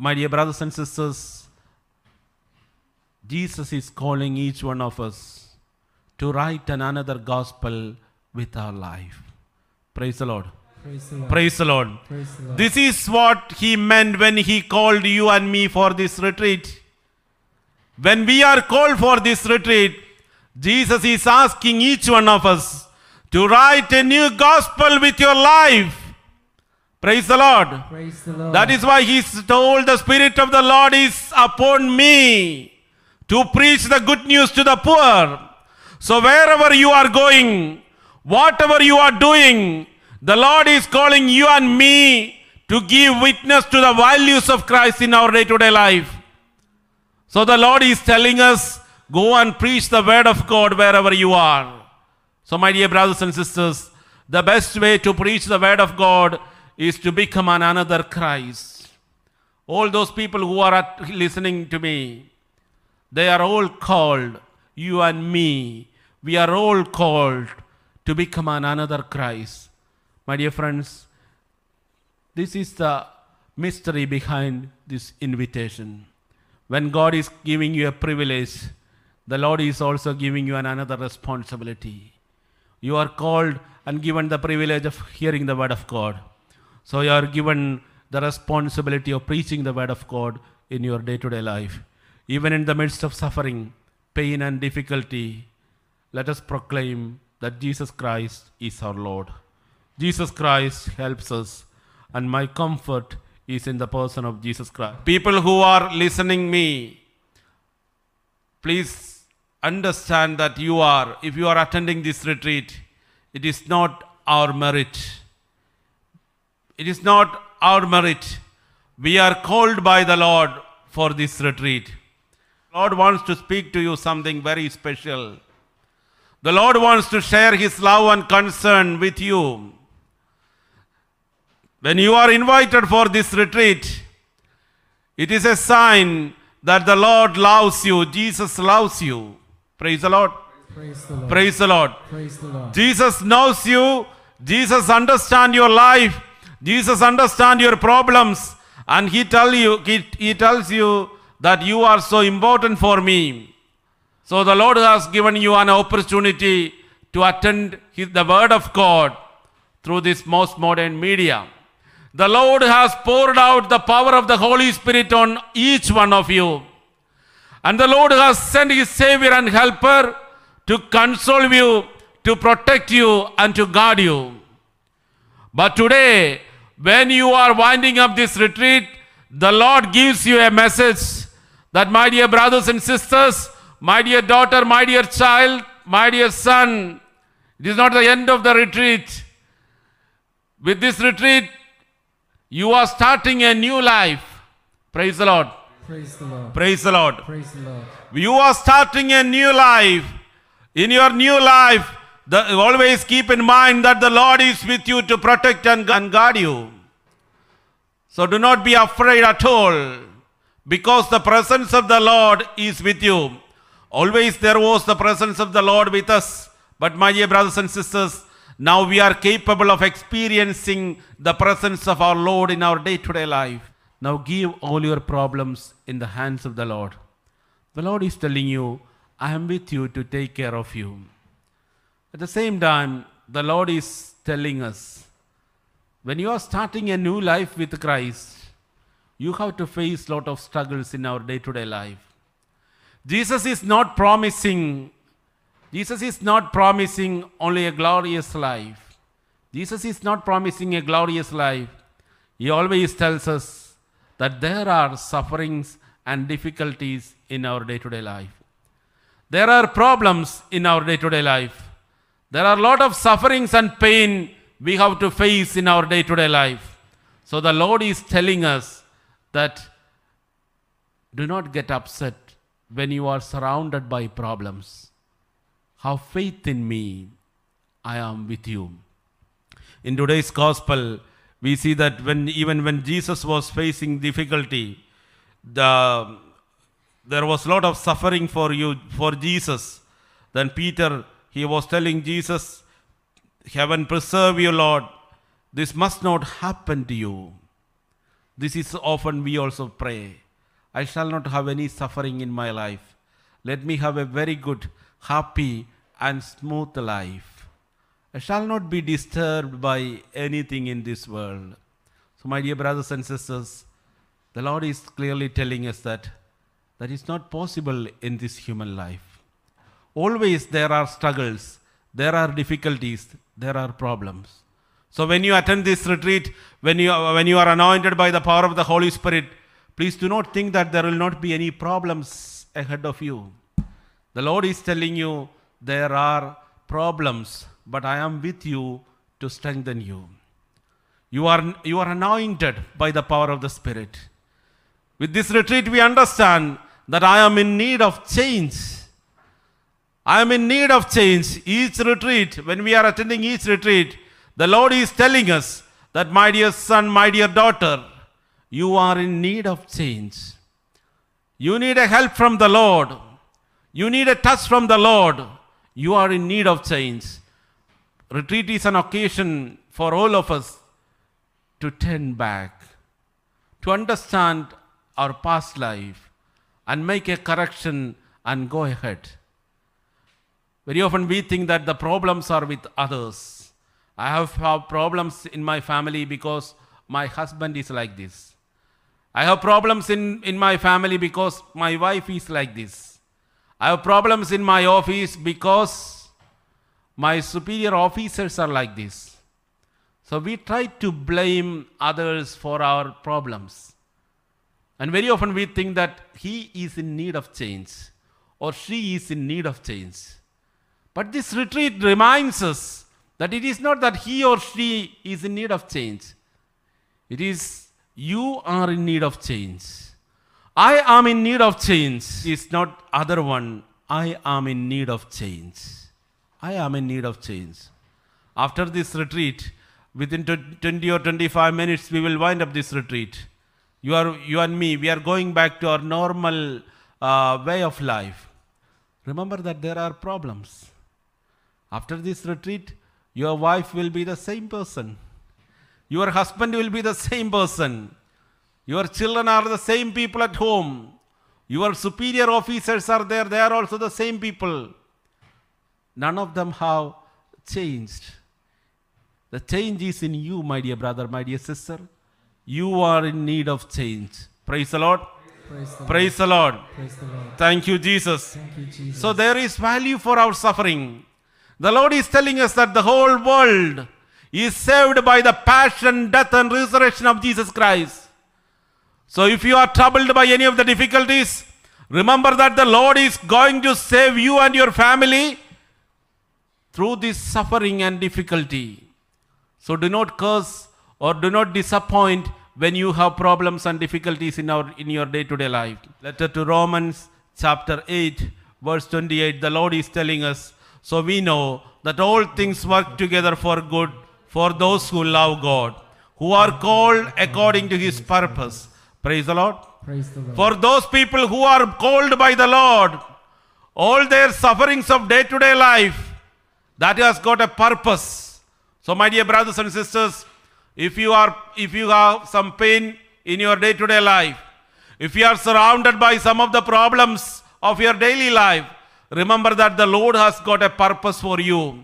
My dear brothers and sisters, Jesus is calling each one of us to write an another gospel with our life. Praise the Lord. Praise the Lord. Praise the Lord. Praise the Lord. This is what he meant when he called you and me for this retreat. When we are called for this retreat, Jesus is asking each one of us to write a new gospel with your life. Praise the Lord. Praise the Lord. That is why he told the Spirit of the Lord is upon me to preach the good news to the poor. So wherever you are going, whatever you are doing, the Lord is calling you and me to give witness to the values of Christ in our day-to-day -day life. So the Lord is telling us, go and preach the word of God wherever you are. So my dear brothers and sisters, the best way to preach the word of God is to become an another Christ. All those people who are at, listening to me, they are all called, you and me, we are all called to become an another Christ. My dear friends, this is the mystery behind this invitation. When God is giving you a privilege, the Lord is also giving you an another responsibility. You are called and given the privilege of hearing the word of God. So you are given the responsibility of preaching the word of God in your day to day life. Even in the midst of suffering, pain, and difficulty, let us proclaim that Jesus Christ is our Lord. Jesus Christ helps us, and my comfort is in the person of Jesus Christ. People who are listening me, please understand that you are, if you are attending this retreat, it is not our merit it is not our merit. We are called by the Lord for this retreat. Lord wants to speak to you something very special. The Lord wants to share his love and concern with you. When you are invited for this retreat, it is a sign that the Lord loves you. Jesus loves you. Praise the Lord. Praise the Lord. Praise the Lord. Praise the Lord. Jesus knows you. Jesus understands your life. Jesus understands your problems and he tell you he, he tells you that you are so important for me. So the Lord has given you an opportunity to attend his, the word of God through this most modern media. The Lord has poured out the power of the Holy Spirit on each one of you. And the Lord has sent his Savior and Helper to console you, to protect you, and to guard you. But today, when you are winding up this retreat, the Lord gives you a message that, my dear brothers and sisters, my dear daughter, my dear child, my dear son, it is not the end of the retreat. With this retreat, you are starting a new life. Praise the Lord. Praise the Lord. Praise the Lord. Praise the Lord. You are starting a new life. In your new life, the, always keep in mind that the Lord is with you to protect and, and guard you. So do not be afraid at all because the presence of the Lord is with you. Always there was the presence of the Lord with us. But my dear brothers and sisters, now we are capable of experiencing the presence of our Lord in our day to day life. Now give all your problems in the hands of the Lord. The Lord is telling you, I am with you to take care of you. At the same time, the Lord is telling us when you are starting a new life with Christ, you have to face a lot of struggles in our day to day life. Jesus is not promising, Jesus is not promising only a glorious life. Jesus is not promising a glorious life. He always tells us that there are sufferings and difficulties in our day to day life. There are problems in our day to day life. There are a lot of sufferings and pain we have to face in our day to day life. So the Lord is telling us that do not get upset when you are surrounded by problems. Have faith in me, I am with you. In today's gospel, we see that when even when Jesus was facing difficulty, the there was a lot of suffering for you for Jesus. Then Peter he was telling Jesus, Heaven preserve you, Lord. This must not happen to you. This is often we also pray. I shall not have any suffering in my life. Let me have a very good, happy, and smooth life. I shall not be disturbed by anything in this world. So, my dear brothers and sisters, the Lord is clearly telling us that that is not possible in this human life always there are struggles, there are difficulties, there are problems. So when you attend this retreat, when you, when you are anointed by the power of the Holy Spirit, please do not think that there will not be any problems ahead of you. The Lord is telling you there are problems, but I am with you to strengthen you. You are, you are anointed by the power of the Spirit. With this retreat, we understand that I am in need of change. I am in need of change. Each retreat, when we are attending each retreat, the Lord is telling us that, my dear son, my dear daughter, you are in need of change. You need a help from the Lord. You need a touch from the Lord. You are in need of change. Retreat is an occasion for all of us to turn back, to understand our past life, and make a correction and go ahead. Very often we think that the problems are with others. I have, problems in my family because my husband is like this. I have problems in, in my family because my wife is like this. I have problems in my office because my superior officers are like this. So we try to blame others for our problems. And very often we think that he is in need of change or she is in need of change. But this retreat reminds us that it is not that he or she is in need of change, it is you are in need of change. I am in need of change It's not other one. I am in need of change. I am in need of change. After this retreat, within 20 or 25 minutes, we will wind up this retreat. You, are, you and me, we are going back to our normal uh, way of life. Remember that there are problems. After this retreat, your wife will be the same person. Your husband will be the same person. Your children are the same people at home. Your superior officers are there, they are also the same people. None of them have changed. The change is in you, my dear brother, my dear sister. You are in need of change. Praise the Lord. Praise the, Praise Lord. the Lord. Praise the Lord. Thank you, Jesus. Thank you, Jesus. So there is value for our suffering. The Lord is telling us that the whole world is saved by the passion, death, and resurrection of Jesus Christ. So if you are troubled by any of the difficulties, remember that the Lord is going to save you and your family through this suffering and difficulty. So do not curse or do not disappoint when you have problems and difficulties in, our, in your day-to-day -day life. Letter to Romans chapter 8 verse 28, the Lord is telling us, so we know that all things work together for good for those who love God, who are called according to his purpose. Praise the Lord. Praise the Lord. For those people who are called by the Lord, all their sufferings of day to day life, that has got a purpose. So, my dear brothers and sisters, if you are if you have some pain in your day to day life, if you are surrounded by some of the problems of your daily life, Remember that the Lord has got a purpose for you.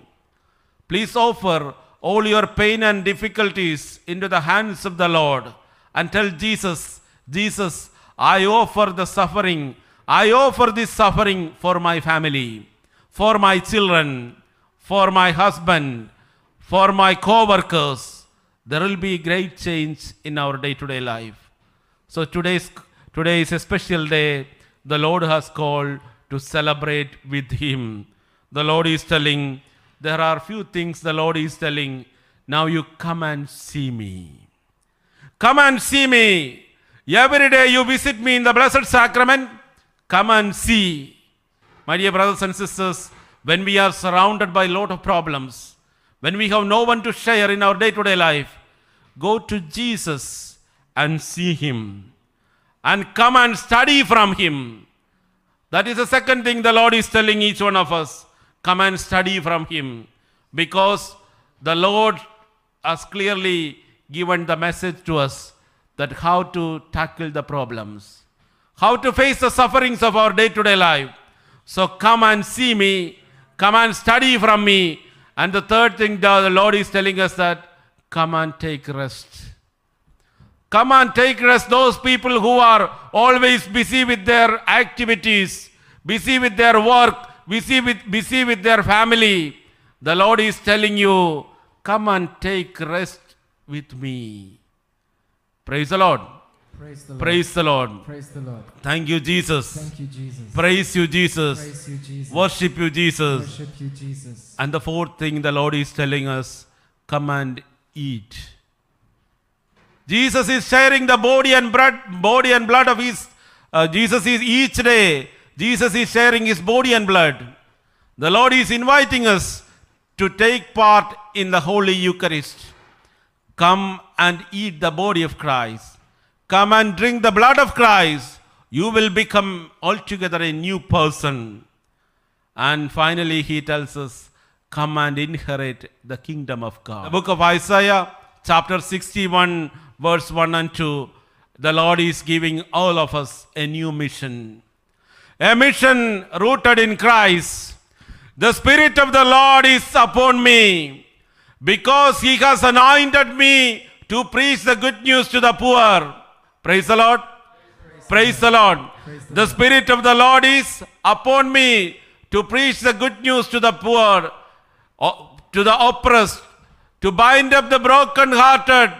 Please offer all your pain and difficulties into the hands of the Lord and tell Jesus, Jesus, I offer the suffering. I offer this suffering for my family, for my children, for my husband, for my co workers. There will be great change in our day to day life. So today's, today is a special day. The Lord has called to celebrate with Him. The Lord is telling, there are few things the Lord is telling, now you come and see me. Come and see me. Every day you visit me in the Blessed Sacrament, come and see. My dear brothers and sisters, when we are surrounded by a lot of problems, when we have no one to share in our day to day life, go to Jesus and see Him and come and study from Him. That is the second thing the Lord is telling each one of us. Come and study from Him. Because the Lord has clearly given the message to us that how to tackle the problems, how to face the sufferings of our day to day life. So come and see me, come and study from me. And the third thing the Lord is telling us that come and take rest. Come and take rest those people who are always busy with their activities, busy with their work, busy with, busy with their family. The Lord is telling you, come and take rest with me. Praise the Lord. Praise the, Praise the Lord. Praise the Lord. Thank you, Jesus. Thank you, Jesus. Praise you, Jesus. Praise you, Jesus. Worship you, Jesus. Worship you, Jesus. And the fourth thing the Lord is telling us, come and eat. Jesus is sharing the body and blood, body and blood of his. Uh, Jesus is each day. Jesus is sharing his body and blood. The Lord is inviting us to take part in the Holy Eucharist. Come and eat the body of Christ. Come and drink the blood of Christ. You will become altogether a new person. And finally, he tells us, Come and inherit the kingdom of God. The book of Isaiah chapter 61, verse 1 and 2, the Lord is giving all of us a new mission. A mission rooted in Christ. The Spirit of the Lord is upon me because He has anointed me to preach the good news to the poor. Praise the Lord. Praise, Praise the Lord. the Spirit of the Lord is upon me to preach the good news to the poor, uh, to the oppressed, to bind up the broken-hearted,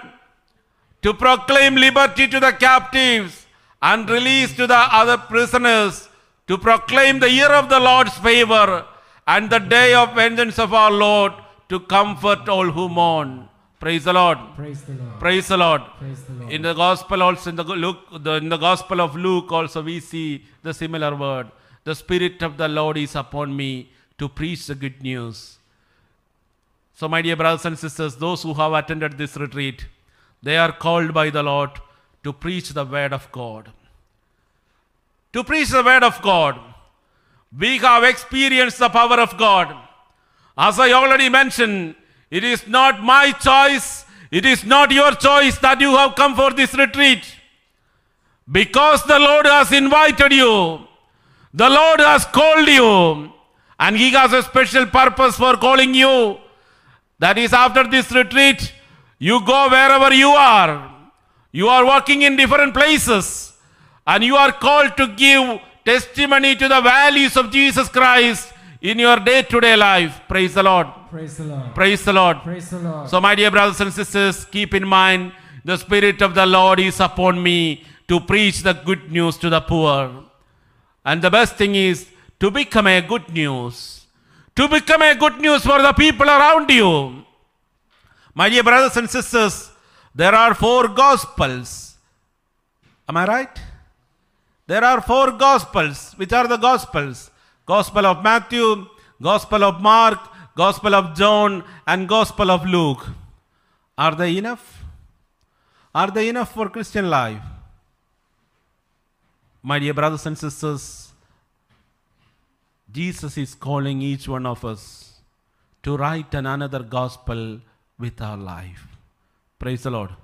to proclaim liberty to the captives and release to the other prisoners, to proclaim the year of the Lord's favor and the day of vengeance of our Lord, to comfort all who mourn. Praise the Lord. Praise the Lord. Praise the Lord. Praise the Lord. In the gospel also, in the, Luke, the, in the gospel of Luke also, we see the similar word. The spirit of the Lord is upon me to preach the good news so, my dear brothers and sisters, those who have attended this retreat, they are called by the Lord to preach the word of God. To preach the word of God, we have experienced the power of God. As I already mentioned, it is not my choice, it is not your choice that you have come for this retreat. Because the Lord has invited you, the Lord has called you, and He has a special purpose for calling you. That is after this retreat, you go wherever you are. You are working in different places. And you are called to give testimony to the values of Jesus Christ in your day to day life. Praise the Lord. Praise the Lord. Praise the Lord. Praise the Lord. So, my dear brothers and sisters, keep in mind the Spirit of the Lord is upon me to preach the good news to the poor. And the best thing is to become a good news to become a good news for the people around you. My dear brothers and sisters, there are four gospels. Am I right? There are four gospels. Which are the gospels? Gospel of Matthew, Gospel of Mark, Gospel of John, and Gospel of Luke. Are they enough? Are they enough for Christian life? My dear brothers and sisters, Jesus is calling each one of us to write an another gospel with our life. Praise the Lord.